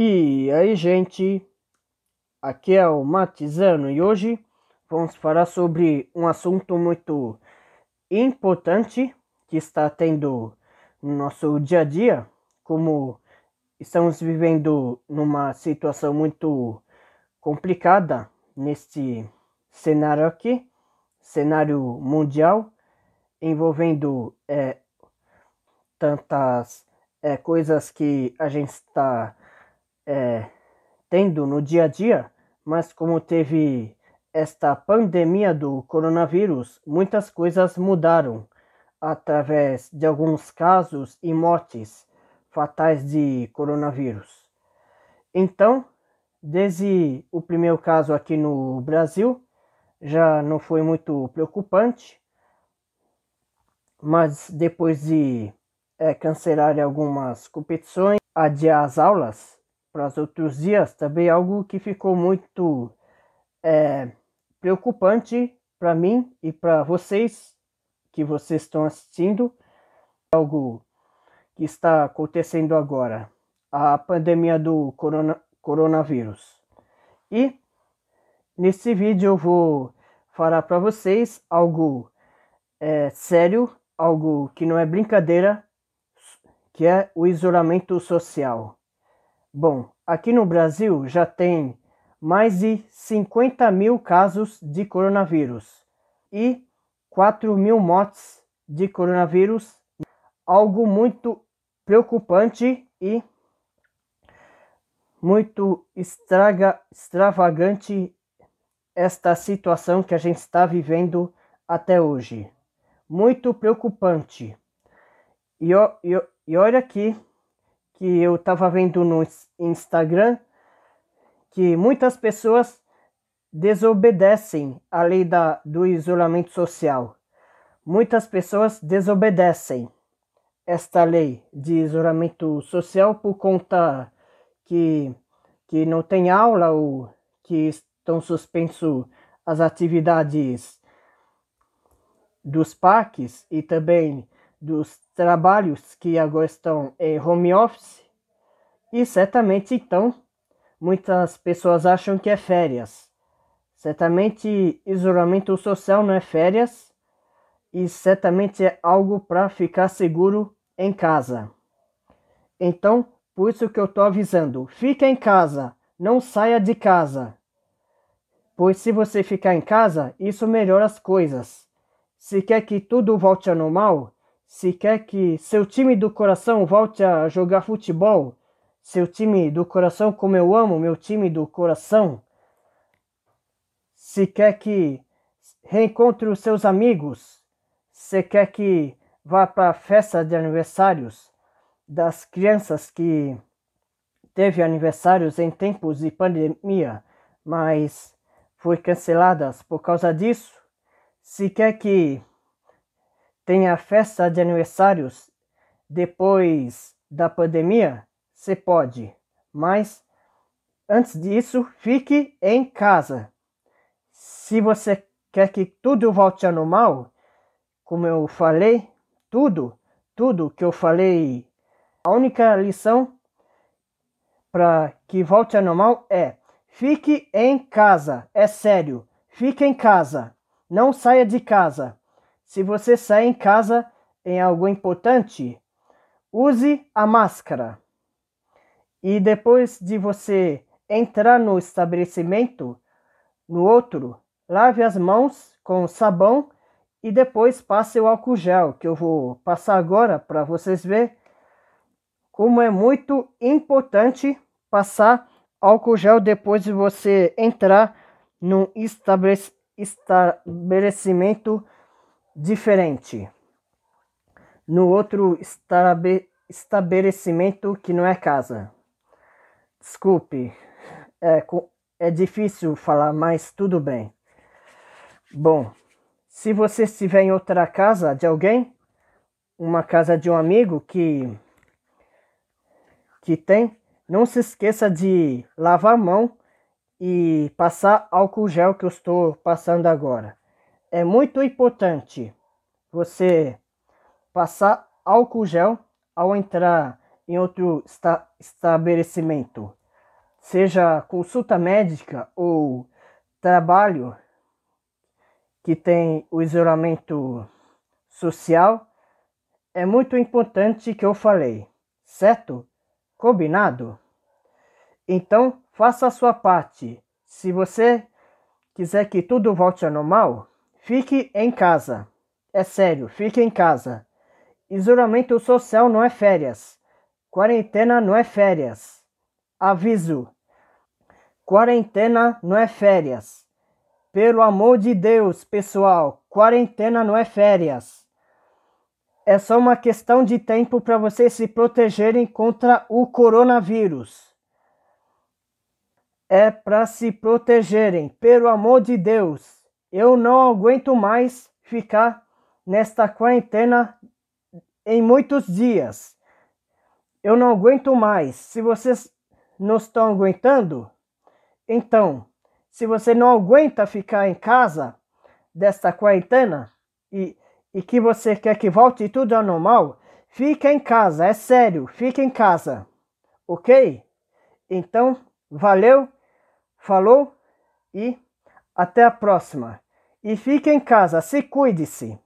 E aí, gente? Aqui é o Matizano e hoje vamos falar sobre um assunto muito importante que está tendo no nosso dia a dia, como estamos vivendo numa situação muito complicada neste cenário aqui, cenário mundial, envolvendo é, tantas é, coisas que a gente está é, tendo no dia a dia, mas como teve esta pandemia do coronavírus, muitas coisas mudaram através de alguns casos e mortes fatais de coronavírus. Então, desde o primeiro caso aqui no Brasil, já não foi muito preocupante, mas depois de é, cancelar algumas competições, adiar as aulas, para os outros dias também é algo que ficou muito é, preocupante para mim e para vocês que vocês estão assistindo. Algo que está acontecendo agora, a pandemia do corona, coronavírus. E nesse vídeo eu vou falar para vocês algo é, sério, algo que não é brincadeira, que é o isolamento social. Bom, aqui no Brasil já tem mais de 50 mil casos de coronavírus e 4 mil mortes de coronavírus, algo muito preocupante e muito estraga, extravagante esta situação que a gente está vivendo até hoje. Muito preocupante. E, e, e olha aqui que eu estava vendo no Instagram que muitas pessoas desobedecem a lei da, do isolamento social. Muitas pessoas desobedecem esta lei de isolamento social por conta que, que não tem aula ou que estão suspenso as atividades dos parques e também dos trabalhos que agora estão em home office e certamente então muitas pessoas acham que é férias. Certamente isolamento social não é férias e certamente é algo para ficar seguro em casa. Então, por isso que eu tô avisando, fica em casa, não saia de casa. Pois se você ficar em casa, isso melhora as coisas. Se quer que tudo volte ao normal, se quer que seu time do coração volte a jogar futebol, seu time do coração como eu amo, meu time do coração. Se quer que reencontre os seus amigos, se quer que vá para a festa de aniversários das crianças que teve aniversários em tempos de pandemia, mas foi canceladas por causa disso, se quer que tem a festa de aniversários depois da pandemia? Você pode, mas antes disso, fique em casa. Se você quer que tudo volte ao normal, como eu falei, tudo, tudo que eu falei, a única lição para que volte ao normal é: fique em casa. É sério, fique em casa. Não saia de casa. Se você sai em casa em algo importante, use a máscara. E depois de você entrar no estabelecimento, no outro, lave as mãos com sabão e depois passe o álcool gel, que eu vou passar agora para vocês verem como é muito importante passar álcool gel depois de você entrar num estabelecimento diferente no outro estabelecimento que não é casa. Desculpe, é, é difícil falar, mas tudo bem. Bom, se você estiver em outra casa de alguém, uma casa de um amigo que que tem, não se esqueça de lavar a mão e passar álcool gel que eu estou passando agora é muito importante você passar álcool gel ao entrar em outro esta estabelecimento, seja consulta médica ou trabalho que tem o isolamento social, é muito importante que eu falei, certo? Combinado? Então, faça a sua parte. Se você quiser que tudo volte ao normal, Fique em casa. É sério, fique em casa. Isolamento social não é férias. Quarentena não é férias. Aviso. Quarentena não é férias. Pelo amor de Deus, pessoal, quarentena não é férias. É só uma questão de tempo para vocês se protegerem contra o coronavírus. É para se protegerem, pelo amor de Deus. Eu não aguento mais ficar nesta quarentena em muitos dias. Eu não aguento mais. Se vocês não estão aguentando, então, se você não aguenta ficar em casa desta quarentena e, e que você quer que volte tudo ao normal, fica em casa, é sério, fica em casa. Ok? Então, valeu, falou e. Até a próxima. E fique em casa, se cuide-se.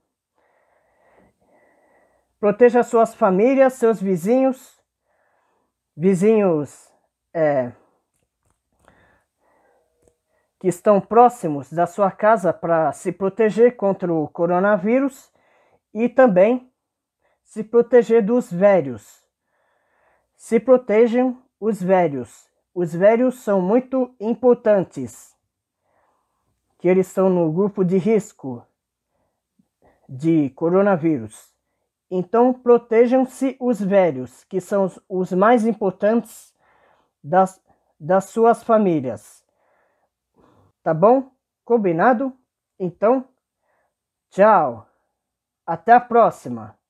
Proteja suas famílias, seus vizinhos, vizinhos é, que estão próximos da sua casa para se proteger contra o coronavírus e também se proteger dos velhos. Se protejam os velhos. Os velhos são muito importantes que eles são no grupo de risco de coronavírus. Então, protejam-se os velhos, que são os mais importantes das, das suas famílias. Tá bom? Combinado? Então, tchau! Até a próxima!